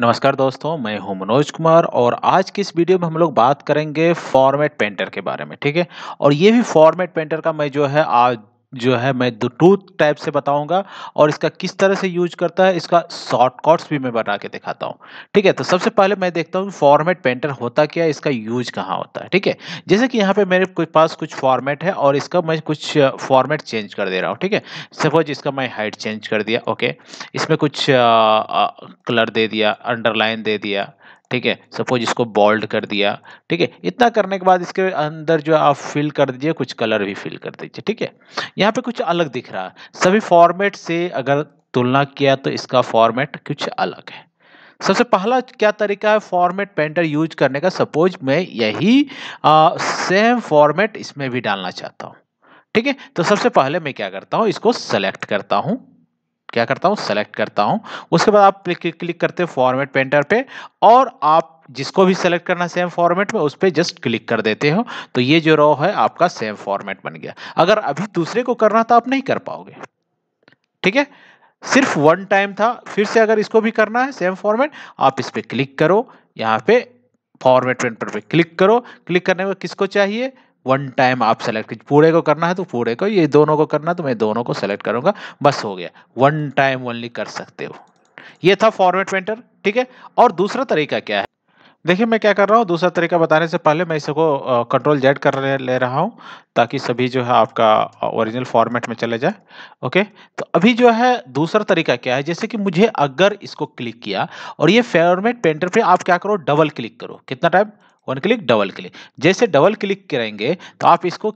नमस्कार दोस्तों मैं हूं मनोज कुमार और आज की इस वीडियो में हम लोग बात करेंगे फॉर्मेट पेंटर के बारे में ठीक है और ये भी फॉर्मेट पेंटर का मैं जो है आज जो है मैं दो टू टाइप से बताऊंगा और इसका किस तरह से यूज करता है इसका शॉर्टकट्स भी मैं बना के दिखाता हूँ ठीक है तो सबसे पहले मैं देखता हूँ फॉर्मेट पेंटर होता क्या है इसका यूज कहाँ होता है ठीक है जैसे कि यहाँ पे मेरे पास कुछ फॉर्मेट है और इसका मैं कुछ फॉर्मेट चेंज कर दे रहा हूँ ठीक है सपोज इसका मैं हाइट चेंज कर दिया ओके इसमें कुछ आ, आ, कलर दे दिया अंडरलाइन दे दिया ठीक है सपोज इसको बोल्ड कर दिया ठीक है इतना करने के बाद इसके अंदर जो आप फिल कर दीजिए कुछ कलर भी फिल कर दीजिए ठीक है यहाँ पे कुछ अलग दिख रहा है सभी फॉर्मेट से अगर तुलना किया तो इसका फॉर्मेट कुछ अलग है सबसे पहला क्या तरीका है फॉर्मेट पेंटर यूज करने का सपोज मैं यही आ, सेम फॉर्मेट इसमें भी डालना चाहता हूँ ठीक है तो सबसे पहले मैं क्या करता हूँ इसको सेलेक्ट करता हूँ क्या करता हूँ सेलेक्ट करता हूँ उसके बाद आप क्लिक करते हैं फॉर्मेट पेंटर पे और आप जिसको भी सेलेक्ट करना सेम फॉर्मेट में उस पर जस्ट क्लिक कर देते हो तो ये जो रॉ है आपका सेम फॉर्मेट बन गया अगर अभी दूसरे को करना था आप नहीं कर पाओगे ठीक है सिर्फ वन टाइम था फिर से अगर इसको भी करना है सेम फॉर्मेट आप इस पर क्लिक करो यहाँ पे फॉर्मेट पेंटर पे क्लिक करो क्लिक करने में किसको चाहिए वन टाइम आप सेलेक्ट पूरे को करना है तो पूरे को ये दोनों को करना है तो मैं दोनों को सेलेक्ट करूंगा बस हो गया वन टाइम ओनली कर सकते हो ये था फॉर्मेट पेंटर ठीक है और दूसरा तरीका क्या है देखिए मैं क्या कर रहा हूँ दूसरा तरीका बताने से पहले मैं इसको कंट्रोल जेड कर ले, ले रहा हूँ ताकि सभी जो है आपका ओरिजिनल फॉर्मेट में चले जाए ओके तो अभी जो है दूसरा तरीका क्या है जैसे कि मुझे अगर इसको क्लिक किया और ये फॉर्मेट पेंटर पे आप क्या करो डबल क्लिक करो कितना time one click double click जैसे डबल क्लिक करेंगे तो आप इसको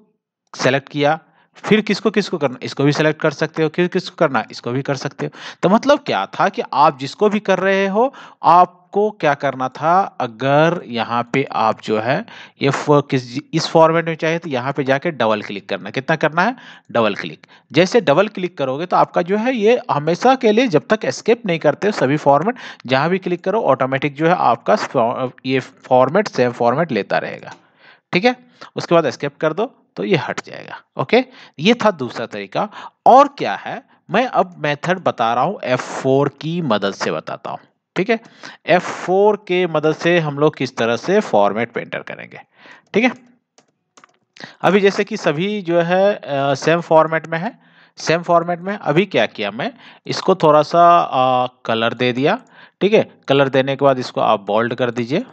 सेलेक्ट किया फिर किसको किसको करना इसको भी सेलेक्ट कर सकते हो फिर किसको करना इसको भी कर सकते हो तो मतलब क्या था कि आप जिसको भी कर रहे हो आप आपको क्या करना था अगर यहाँ पे आप जो है ये किस इस फॉर्मेट में चाहिए तो यहाँ पे जाके डबल क्लिक करना कितना करना है डबल क्लिक जैसे डबल क्लिक करोगे तो आपका जो है ये हमेशा के लिए जब तक एस्केप नहीं करते सभी फॉर्मेट जहाँ भी क्लिक करो ऑटोमेटिक जो है आपका ये फॉर्मेट सेम फॉर्मेट लेता रहेगा ठीक है उसके बाद एस्केप कर दो तो ये हट जाएगा ओके ये था दूसरा तरीका और क्या है मैं अब मेथड बता रहा हूँ F4 की मदद से बताता हूँ ठीक है F4 के मदद से हम लोग किस तरह से फॉर्मेट पेंटर करेंगे ठीक है अभी जैसे कि सभी जो है सेम फॉर्मेट में है सेम फॉर्मेट में अभी क्या किया मैं इसको थोड़ा सा आ, कलर दे दिया ठीक है कलर देने के बाद इसको आप बोल्ड कर दीजिए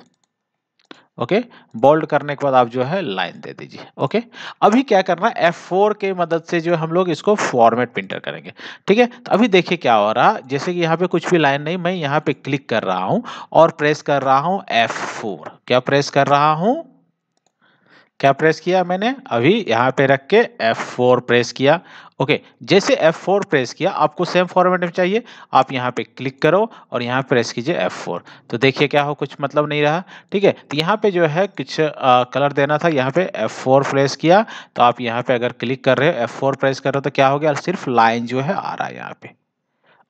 ओके बोल्ड करने के बाद आप जो है लाइन दे दीजिए ओके अभी क्या करना है एफ फोर के मदद से जो हम लोग इसको फॉर्मेट प्रिंटर करेंगे ठीक है तो अभी देखिए क्या हो रहा जैसे कि यहाँ पे कुछ भी लाइन नहीं मैं यहाँ पे क्लिक कर रहा हूँ और प्रेस कर रहा हूँ एफ फोर क्या प्रेस कर रहा हूँ क्या प्रेस किया मैंने अभी यहाँ पे रख के F4 प्रेस किया ओके जैसे F4 प्रेस किया आपको सेम फॉर्मेट में चाहिए आप यहाँ पे क्लिक करो और यहाँ प्रेस कीजिए F4 तो देखिए क्या हो कुछ मतलब नहीं रहा ठीक है तो यहाँ पे जो है कुछ आ, कलर देना था यहाँ पे F4 प्रेस किया तो आप यहाँ पे अगर क्लिक कर रहे हो F4 प्रेस कर रहे हो तो क्या हो गया सिर्फ लाइन जो है आ रहा है यहाँ पे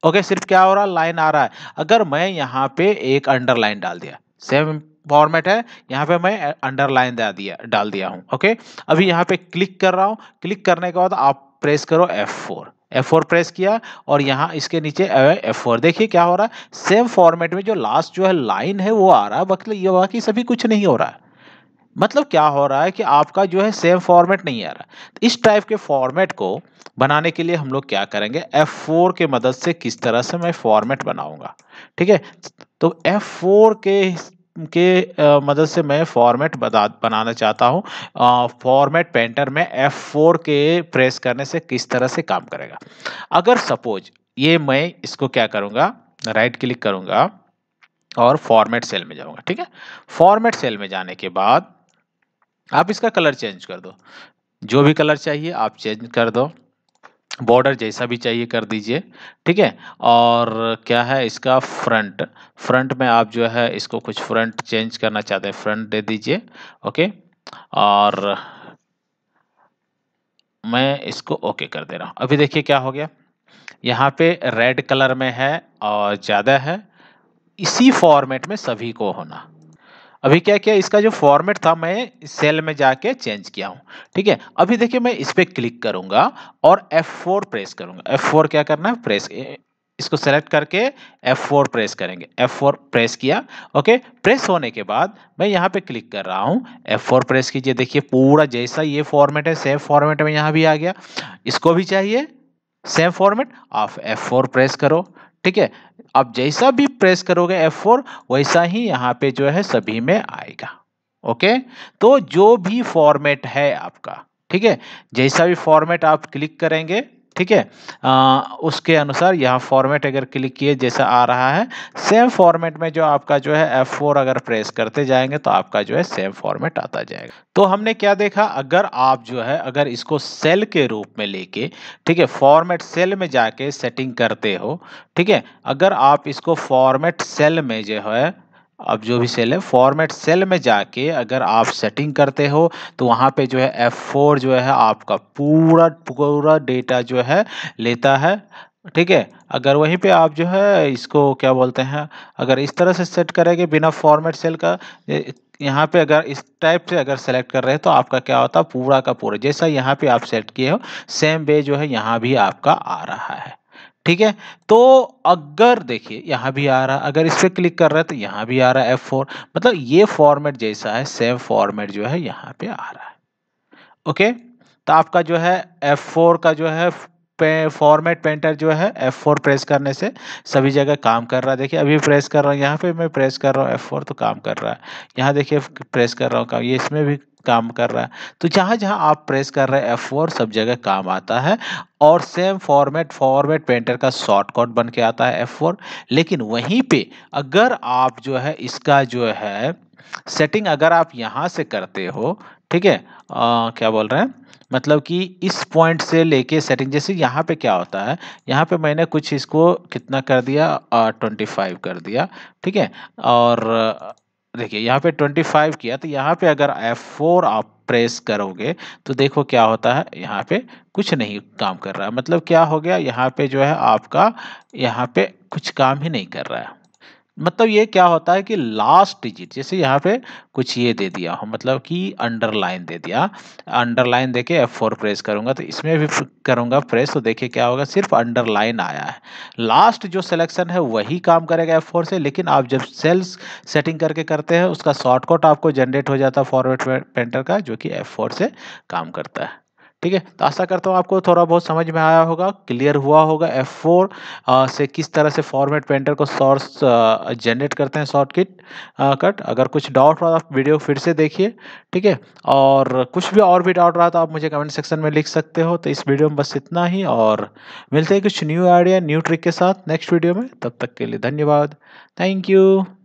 ओके सिर्फ क्या हो रहा है लाइन आ रहा है अगर मैं यहाँ पे एक अंडरलाइन डाल दिया सेम फॉर्मेट है यहाँ पे मैं अंडरलाइन दे दिया डाल दिया हूँ ओके अभी यहाँ पे क्लिक कर रहा हूँ क्लिक करने के बाद आप प्रेस करो F4 F4 प्रेस किया और यहाँ इसके नीचे F4 देखिए क्या हो रहा है सेम फॉर्मेट में जो लास्ट जो है लाइन है वो आ रहा है मतलब ये बाकी सभी कुछ नहीं हो रहा है मतलब क्या हो रहा है कि आपका जो है सेम फॉर्मेट नहीं आ रहा है तो इस टाइप के फॉर्मेट को बनाने के लिए हम लोग क्या करेंगे F4 के मदद से किस तरह से मैं फॉर्मेट बनाऊंगा ठीक है तो F4 के के मदद से मैं फॉर्मेट बता बनाना चाहता हूँ फॉर्मेट पेंटर में F4 के प्रेस करने से किस तरह से काम करेगा अगर सपोज ये मैं इसको क्या करूँगा राइट क्लिक करूँगा और फॉर्मेट सेल में जाऊँगा ठीक है फॉर्मेट सेल में जाने के बाद आप इसका कलर चेंज कर दो जो भी कलर चाहिए आप चेंज कर दो बॉर्डर जैसा भी चाहिए कर दीजिए ठीक है और क्या है इसका फ्रंट फ्रंट में आप जो है इसको कुछ फ्रंट चेंज करना चाहते हैं फ्रंट दे दीजिए ओके और मैं इसको ओके कर दे रहा हूँ अभी देखिए क्या हो गया यहाँ पे रेड कलर में है और ज़्यादा है इसी फॉर्मेट में सभी को होना अभी क्या किया इसका जो फॉर्मेट था मैं सेल में जाके चेंज किया हूँ ठीक है अभी देखिए मैं इस पर क्लिक करूँगा और F4 प्रेस करूँगा F4 क्या करना है प्रेस इसको सेलेक्ट करके F4 प्रेस करेंगे F4 प्रेस किया ओके प्रेस होने के बाद मैं यहाँ पे क्लिक कर रहा हूँ F4 प्रेस कीजिए देखिए पूरा जैसा ये फॉर्मेट है सेम फॉर्मेट में यहाँ भी आ गया इसको भी चाहिए सेम फॉर्मेट आप एफ प्रेस करो ठीक है अब जैसा भी प्रेस करोगे F4 वैसा ही यहाँ पे जो है सभी में आएगा ओके तो जो भी फॉर्मेट है आपका ठीक है जैसा भी फॉर्मेट आप क्लिक करेंगे ठीक है उसके अनुसार यहाँ फॉर्मेट अगर क्लिक किए जैसा आ रहा है सेम फॉर्मेट में जो आपका जो है एफ फोर अगर प्रेस करते जाएंगे तो आपका जो है सेम फॉर्मेट आता जाएगा तो हमने क्या देखा अगर आप जो है अगर इसको सेल के रूप में लेके ठीक है फॉर्मेट सेल में जाके सेटिंग करते हो ठीक है अगर आप इसको फॉर्मेट सेल में जो है अब जो भी सेल है फॉर्मेट सेल में जाके अगर आप सेटिंग करते हो तो वहाँ पे जो है एफ फोर जो है आपका पूरा पूरा डेटा जो है लेता है ठीक है अगर वहीं पे आप जो है इसको क्या बोलते हैं अगर इस तरह से सेट करेंगे बिना फॉर्मेट सेल का यहाँ पे अगर इस टाइप से अगर सेलेक्ट कर रहे हैं तो आपका क्या होता है पूरा का पूरा जैसा यहाँ पे आप सेट किए हो सेम वे जो है यहाँ भी आपका आ रहा है ठीक है तो अगर देखिए यहाँ भी आ रहा अगर इस पर क्लिक कर रहा है तो यहाँ भी आ रहा है एफ फोर मतलब ये फॉर्मेट जैसा है सेम फॉर्मेट जो है यहाँ पे आ रहा है ओके तो आपका जो है एफ फोर का जो है फॉर्मेट पेंटर जो है F4 प्रेस करने से सभी जगह काम कर रहा है देखिए अभी प्रेस कर रहा हूँ यहाँ पे मैं प्रेस कर रहा हूँ F4 तो काम कर रहा है यहाँ देखिए प्रेस कर रहा हूँ काम ये इसमें भी काम कर रहा है तो जहाँ जहाँ आप प्रेस कर रहे हैं एफ फोर सब जगह काम आता है और सेम फॉर्मेट फॉर्मेट पेंटर का शॉर्टकट बन के आता है एफ फोर लेकिन वहीं पे अगर आप जो है इसका जो है सेटिंग अगर आप यहाँ से करते हो ठीक है क्या बोल रहे हैं मतलब कि इस पॉइंट से लेके सेटिंग जैसे यहाँ पे क्या होता है यहाँ पे मैंने कुछ इसको कितना कर दिया ट्वेंटी फाइव कर दिया ठीक है और देखिए यहाँ पे 25 किया तो यहाँ पे अगर F4 आप प्रेस करोगे तो देखो क्या होता है यहाँ पे कुछ नहीं काम कर रहा है मतलब क्या हो गया यहाँ पे जो है आपका यहाँ पे कुछ काम ही नहीं कर रहा है मतलब ये क्या होता है कि लास्ट डिजिट जैसे यहाँ पे कुछ ये दे दिया हो मतलब कि अंडरलाइन दे दिया अंडरलाइन देके एफ फोर प्रेस करूँगा तो इसमें भी करूँगा प्रेस तो देखिए क्या होगा सिर्फ अंडरलाइन आया है लास्ट जो सिलेक्शन है वही काम करेगा एफ फोर से लेकिन आप जब सेल्स सेटिंग करके करते हैं उसका शॉर्टकट आपको जनरेट हो जाता है फॉरवर्ड पेंटर का जो कि एफ फोर से काम करता है ठीक है तो आशा करता हूँ आपको थोड़ा बहुत समझ में आया होगा क्लियर हुआ होगा एफ फोर से किस तरह से फॉर्मेट पेंटर को सॉर्स जनरेट करते हैं शॉर्ट किट कट अगर कुछ डाउट रहा तो आप वीडियो फिर से देखिए ठीक है और कुछ भी और भी डाउट रहा तो आप मुझे कमेंट सेक्शन में लिख सकते हो तो इस वीडियो में बस इतना ही और मिलते हैं कुछ न्यू आइडिया न्यू ट्रिक के साथ नेक्स्ट वीडियो में तब तक के लिए धन्यवाद थैंक यू